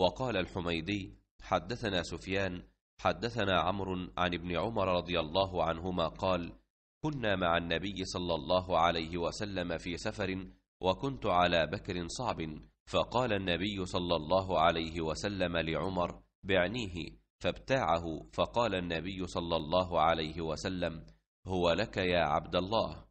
وقال الحميدي حدثنا سفيان حدثنا عمرو عن ابن عمر رضي الله عنهما قال كنا مع النبي صلى الله عليه وسلم في سفر وكنت على بكر صعب فقال النبي صلى الله عليه وسلم لعمر بعنيه فابتاعه فقال النبي صلى الله عليه وسلم هو لك يا عبد الله